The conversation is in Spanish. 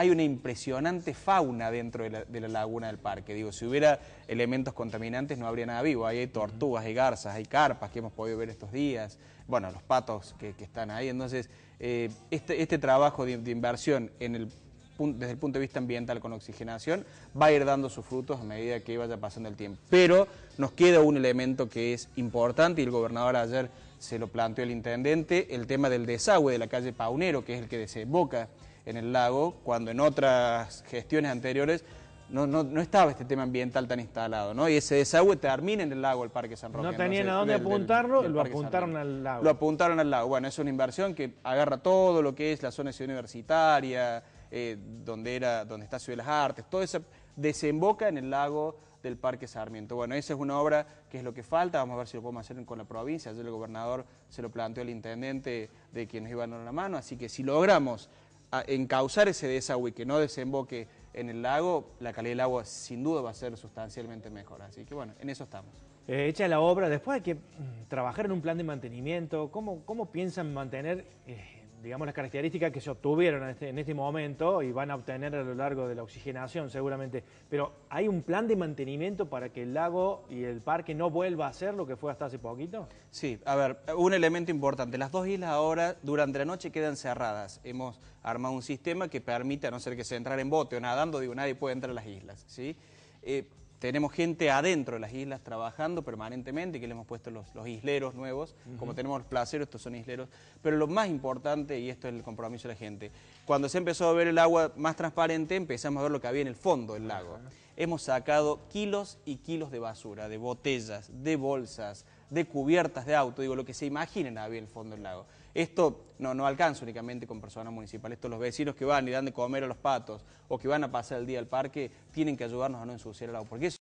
hay una impresionante fauna dentro de la, laguna del parque. Digo, si hubiera elementos contaminantes no habría nada vivo. hay tortugas, hay garzas, hay carpas que hemos podido ver estos días. Bueno, los patos que, están ahí. Entonces, eh, este, este, trabajo de, inversión desde el punto de vista ambiental con oxigenación, va a ir dando sus frutos a medida que vaya pasando el tiempo. Pero nos queda un elemento que es importante y el gobernador ayer se lo planteó el intendente, el tema del desagüe de la calle Paunero, que es el que desemboca en el lago, cuando en otras gestiones anteriores no, no, no, estaba este tema ambiental tan instalado, ¿no? Y ese desagüe termina en el lago el Parque San Roque. No tenían a dónde apuntarlo, lo apuntaron al lago. Lo apuntaron al lago. Bueno, es una inversión que agarra todo lo que es la zona ciudad universitaria, eh, donde, era, donde está Ciudad de las Artes, todo eso desemboca en el lago del Parque Sarmiento. Bueno, esa es una obra que es lo que falta, vamos a ver si lo podemos hacer con la provincia, ayer el gobernador se lo planteó al intendente de quienes iban a la mano, así que si logramos causar ese desagüe que no desemboque en el lago, la calidad del agua sin duda va a ser sustancialmente mejor. Así que bueno, en eso estamos. Eh, hecha la obra, después hay que mm, trabajar en un plan de mantenimiento. ¿Cómo, piensan mantener eh, digamos, las características que se obtuvieron este, en este, momento y van a obtener a lo largo de la oxigenación seguramente. Pero ¿hay un plan de mantenimiento para que el lago y el parque no vuelva a ser lo que fue hasta hace poquito? Sí, a ver, un elemento importante. Las dos islas ahora durante la noche quedan cerradas. Hemos armado un sistema que permite, a no ser que se entrar en bote o nadando, digo, nadie puede entrar a las islas, ¿sí? Eh, tenemos gente adentro de las islas trabajando permanentemente, que le hemos puesto los, isleros nuevos, como tenemos los placeros, estos son isleros, pero lo más importante, y esto es el compromiso de la gente, cuando se empezó a ver el agua más transparente, empezamos a ver lo que había en el fondo del lago. Hemos sacado kilos y kilos de basura, de botellas, de bolsas, de cubiertas de auto, digo, lo que se imaginen había el fondo del lago. Esto no, no alcanza únicamente con personas municipales, estos los vecinos que van y dan de comer a los patos o que van a pasar el día al parque tienen que ayudarnos a no ensuciar el agua, porque